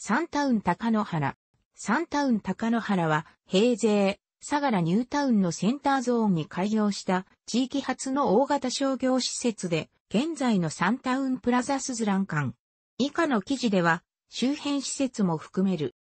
サンタウン高野原。サンタウン高野原は、平成、相良ニュータウンのセンターゾーンに開業した地域発の大型商業施設で、現在のサンタウンプラザスズラン館。以下の記事では、周辺施設も含める。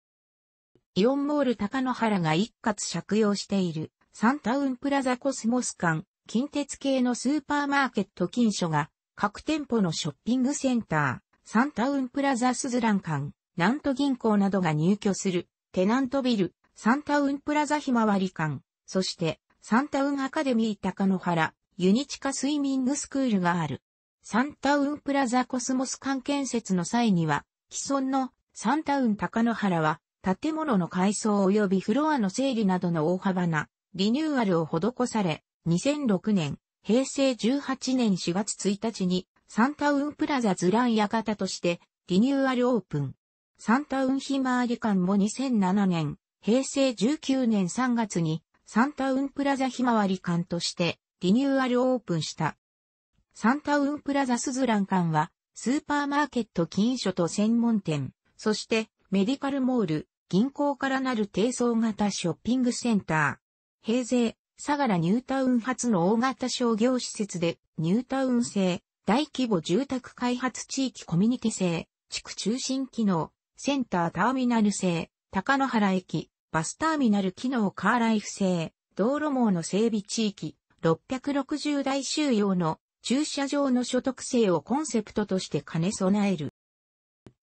イオンモール高野原が一括借用している、サンタウンプラザコスモス館、近鉄系のスーパーマーケット近所が、各店舗のショッピングセンター、サンタウンプラザスズラン館、ナント銀行などが入居する、テナントビル、サンタウンプラザひまわり館、そして、サンタウンアカデミー高野原、ユニチカスイミングスクールがある。サンタウンプラザコスモス館建設の際には、既存のサンタウン高野原は、建物の改装及びフロアの整理などの大幅なリニューアルを施され、2006年、平成18年4月1日にサンタウンプラザズラン館としてリニューアルオープン。サンタウンひまわり館も2007年、平成19年3月にサンタウンプラザひまわり館としてリニューアルオープンした。サンタウンプラザスズラン館はスーパーマーケット金所と専門店、そしてメディカルモール、銀行からなる低層型ショッピングセンター。平成、相良ニュータウン発の大型商業施設で、ニュータウン製、大規模住宅開発地域コミュニティ製、地区中心機能、センターターミナル製、高野原駅、バスターミナル機能カーライフ製、道路網の整備地域、660台収容の駐車場の所得制をコンセプトとして兼ね備える。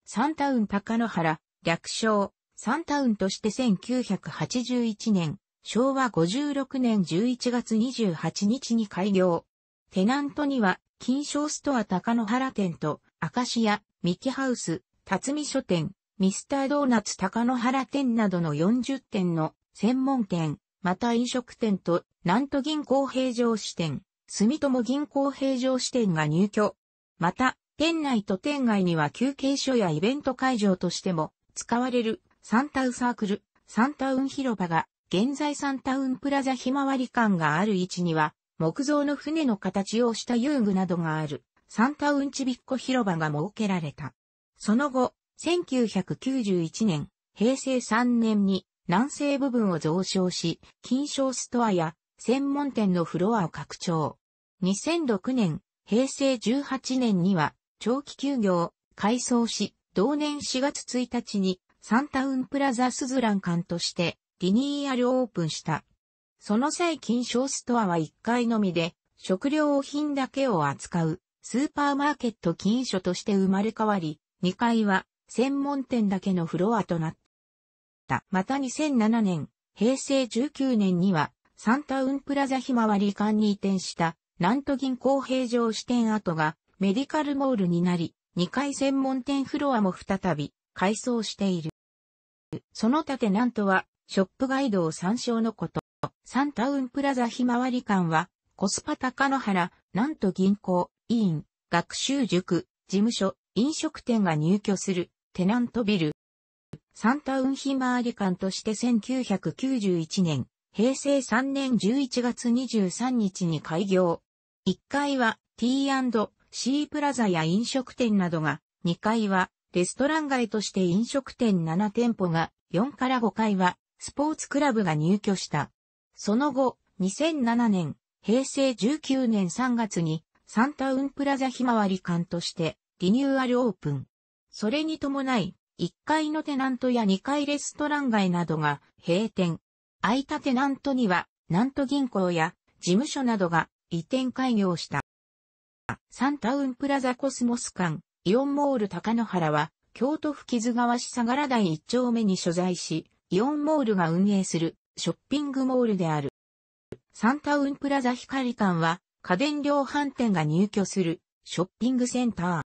サンタウン高野原、略称、サンタウンとして1981年、昭和56年11月28日に開業。テナントには、金賞ストア高野原店と、アカシア、ミキハウス、辰巳書店、ミスタードーナツ高野原店などの40店の専門店、また飲食店と、南都銀行平常支店、住友銀行平常支店が入居。また、店内と店外には休憩所やイベント会場としても使われるサンタウサークル、サンタウン広場が現在サンタウンプラザひまわり館がある位置には木造の船の形をした遊具などがあるサンタウンちびっこ広場が設けられた。その後、1991年、平成3年に南西部分を増床し、金賞ストアや専門店のフロアを拡張。2006年、平成18年には長期休業、改装し、同年4月1日にサンタウンプラザスズラン館としてリニーアルオープンした。その際金賞ストアは1階のみで食料品だけを扱うスーパーマーケット金所として生まれ変わり、2階は専門店だけのフロアとなった。また2007年、平成19年には、サンタウンプラザひまわり館に移転した、南都銀行平常支店跡がメディカルモールになり、2階専門店フロアも再び改装している。その他な南都は、ショップガイドを参照のこと。サンタウンプラザひまわり館は、コスパ高野原、南都銀行、委員、学習塾、事務所、飲食店が入居するテナントビル。サンタウンヒマーリ館として1991年、平成3年11月23日に開業。1階は T&C プラザや飲食店などが、2階はレストラン街として飲食店7店舗が、4から5階はスポーツクラブが入居した。その後、2007年、平成19年3月にサンタウンプラザひまわり館としてリニューアルオープン。それに伴い、1階のテナントや2階レストラン街などが閉店。空いたテナントには、ナント銀行や事務所などが移転開業した。サンタウンプラザコスモス館、イオンモール高野原は、京都府木津川市相良台1丁目に所在し、イオンモールが運営するショッピングモールである。サンタウンプラザ光館は、家電量販店が入居するショッピングセンター。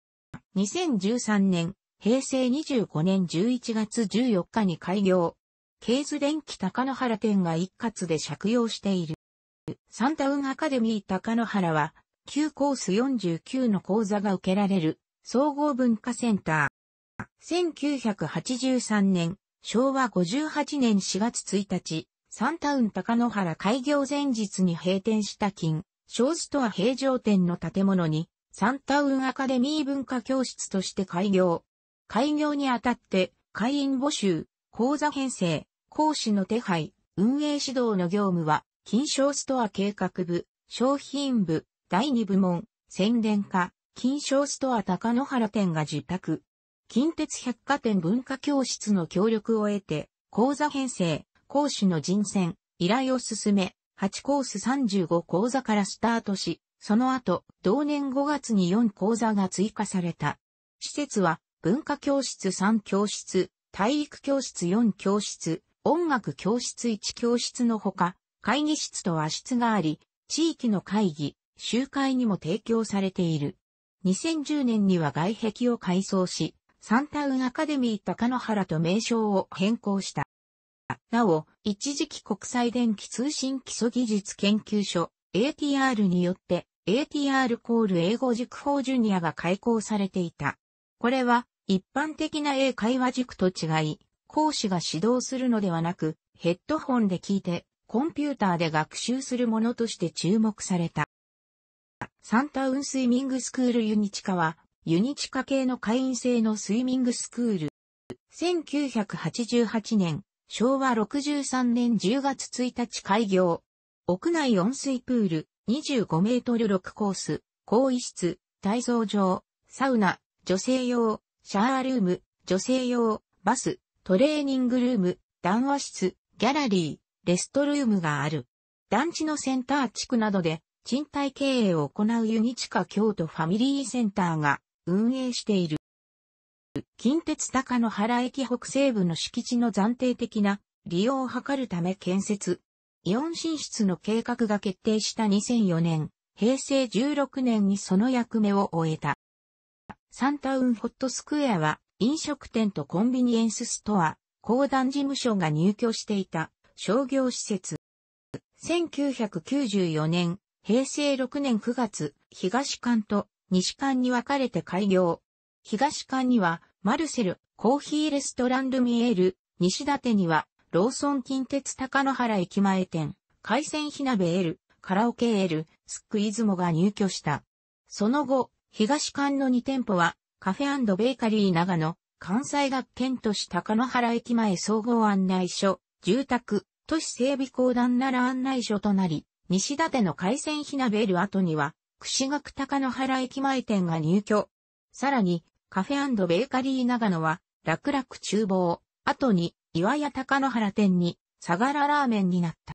2013年、平成25年11月14日に開業。ケーズ電機高野原店が一括で借用している。サンタウンアカデミー高野原は、旧コース49の講座が受けられる、総合文化センター。1983年、昭和58年4月1日、サンタウン高野原開業前日に閉店した金、ーストア平常店の建物に、サンタウンアカデミー文化教室として開業。開業にあたって、会員募集、講座編成、講師の手配、運営指導の業務は、金賞ストア計画部、商品部、第2部門、宣伝課、金賞ストア高野原店が自宅。近鉄百貨店文化教室の協力を得て、講座編成、講師の人選、依頼を進め、8コース35講座からスタートし、その後、同年5月に4講座が追加された。施設は、文化教室3教室、体育教室4教室、音楽教室1教室のほか、会議室と和室があり、地域の会議、集会にも提供されている。2010年には外壁を改装し、サンタウンアカデミー高野原と名称を変更した。なお、一時期国際電気通信基礎技術研究所 ATR によって ATR コール英語塾法ジュニアが開講されていた。これは一般的な英会話塾と違い、講師が指導するのではなく、ヘッドホンで聞いて、コンピューターで学習するものとして注目された。サンタウンスイミングスクールユニチカは、ユニチカ系の会員制のスイミングスクール。1988年、昭和63年10月1日開業。屋内温水プール、25メートル6コース、更衣室、体操場、サウナ、女性用、シャワールーム、女性用、バス、トレーニングルーム、談話室、ギャラリー、レストルームがある。団地のセンター地区などで賃貸経営を行うユニチカ京都ファミリーセンターが運営している。近鉄高野原駅北西部の敷地の暫定的な利用を図るため建設イオン進出の計画が決定した2004年、平成16年にその役目を終えた。サンタウンホットスクエアは飲食店とコンビニエンスストア、公団事務所が入居していた商業施設。1994年、平成6年9月、東館と西館に分かれて開業。東館には、マルセル、コーヒーレストランルミエール、西館には、ローソン近鉄高野原駅前店、海鮮火鍋 L、カラオケ L、スックズモが入居した。その後、東館の2店舗は、カフェベーカリー長野、関西学研都市高野原駅前総合案内所、住宅、都市整備公団なら案内所となり、西館の海鮮火鍋 L 後には、串学高野原駅前店が入居。さらに、カフェベーカリー長野は、楽々厨房、後に、岩屋高野原店に、相良ラーメンになった。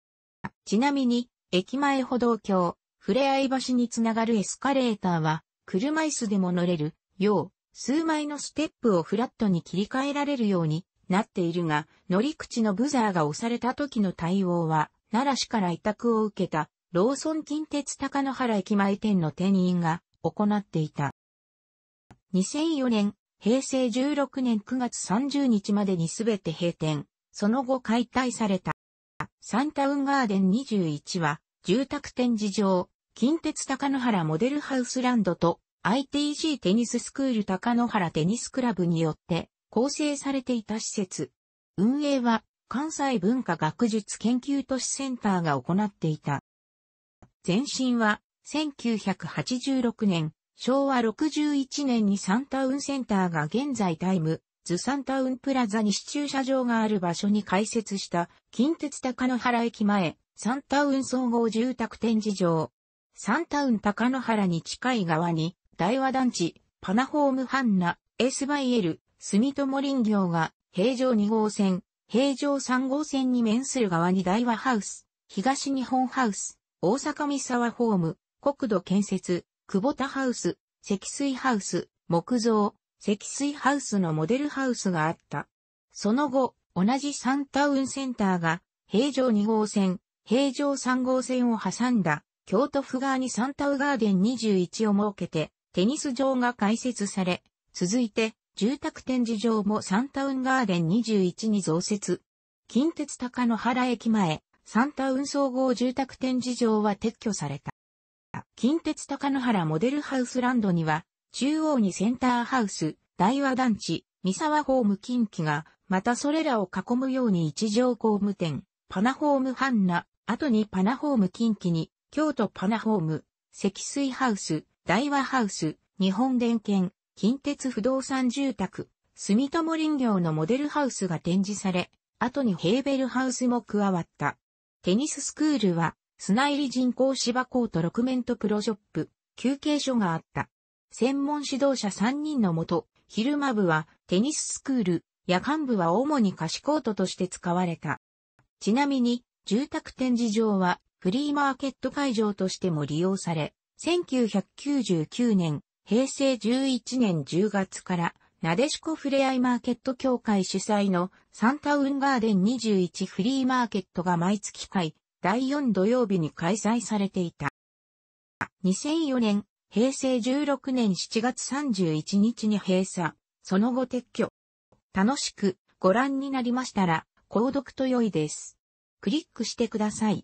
ちなみに、駅前歩道橋、ふれあい橋につながるエスカレーターは、車椅子でも乗れる、よう、数枚のステップをフラットに切り替えられるようになっているが、乗り口のブザーが押された時の対応は、奈良市から委託を受けた、ローソン近鉄高野原駅前店の店員が行っていた。2004年、平成16年9月30日までにすべて閉店、その後解体された。サンタウンガーデン21は、住宅展示場、近鉄高野原モデルハウスランドと ITG テニススクール高野原テニスクラブによって構成されていた施設。運営は関西文化学術研究都市センターが行っていた。前身は1986年昭和61年にサンタウンセンターが現在タイム、ズサンタウンプラザ西駐車場がある場所に開設した近鉄高野原駅前、サンタウン総合住宅展示場。サンタウン高野原に近い側に、大和団地、パナホームハンナ、エスバイエル、住友林業が、平城2号線、平城3号線に面する側に大和ハウス、東日本ハウス、大阪三沢ホーム、国土建設、久保田ハウス、積水ハウス、木造、積水ハウスのモデルハウスがあった。その後、同じサンタウンセンターが、平城2号線、平城3号線を挟んだ、京都府側にサンタウガーデン21を設けて、テニス場が開設され、続いて、住宅展示場もサンタウンガーデン21に増設。近鉄高野原駅前、サンタウン総合住宅展示場は撤去された。近鉄高野原モデルハウスランドには、中央にセンターハウス、大和団地、三沢ホーム近畿が、またそれらを囲むように一条工務店、パナホームハンナ、後にパナホーム近畿に、京都パナホーム、積水ハウス、大和ハウス、日本電研、近鉄不動産住宅、住友林業のモデルハウスが展示され、後にヘーベルハウスも加わった。テニススクールは、砂入り人工芝コート6面とプロショップ、休憩所があった。専門指導者3人のもと、昼間部はテニススクール、夜間部は主に貸しコートとして使われた。ちなみに、住宅展示場はフリーマーケット会場としても利用され、1999年、平成11年10月から、なでしこふれあいマーケット協会主催のサンタウンガーデン21フリーマーケットが毎月会第4土曜日に開催されていた。2004年、平成16年7月31日に閉鎖、その後撤去。楽しくご覧になりましたら、購読と良いです。クリックしてください。